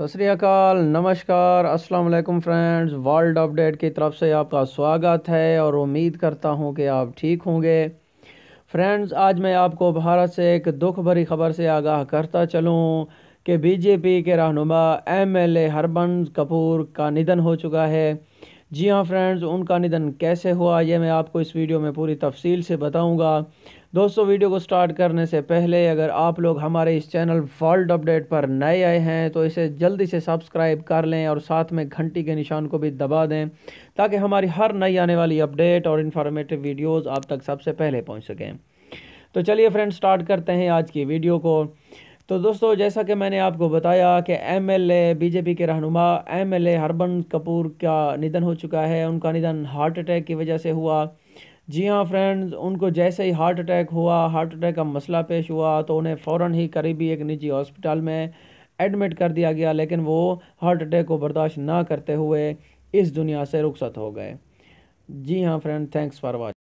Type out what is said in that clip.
सत श्रीकाल नमस्कार अस्सलाम वालेकुम फ्रेंड्स वर्ल्ड अपडेट की तरफ से आपका स्वागत है और उम्मीद करता हूं कि आप ठीक होंगे फ्रेंड्स आज मैं आपको भारत से एक दुख भरी खबर से आगाह करता चलूं कि बीजेपी के रहनुमा एमएलए हरबंस कपूर का निधन हो चुका है जी हाँ फ्रेंड्स उनका निधन कैसे हुआ यह मैं आपको इस वीडियो में पूरी तफसील से बताऊंगा दोस्तों वीडियो को स्टार्ट करने से पहले अगर आप लोग हमारे इस चैनल वर्ल्ड अपडेट पर नए आए हैं तो इसे जल्दी से सब्सक्राइब कर लें और साथ में घंटी के निशान को भी दबा दें ताकि हमारी हर नई आने वाली अपडेट और इन्फॉर्मेटिव वीडियोज़ आप तक सबसे पहले पहुँच सकें तो चलिए फ्रेंड्स स्टार्ट करते हैं आज की वीडियो को तो दोस्तों जैसा कि मैंने आपको बताया कि एमएलए बीजेपी के रहनुमा एमएलए हरबन कपूर का निधन हो चुका है उनका निधन हार्ट अटैक की वजह से हुआ जी हाँ फ्रेंड्स उनको जैसे ही हार्ट अटैक हुआ हार्ट अटैक का मसला पेश हुआ तो उन्हें फ़ौर ही करीबी एक निजी हॉस्पिटल में एडमिट कर दिया गया लेकिन वो हार्ट अटैक को बर्दाश्त ना करते हुए इस दुनिया से रुखसत हो गए जी हाँ फ्रेंड थैंक्स फॉर वॉचिंग